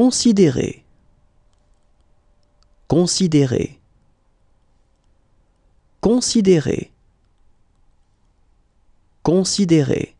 Considérer. Considérer. Considérer. Considérer.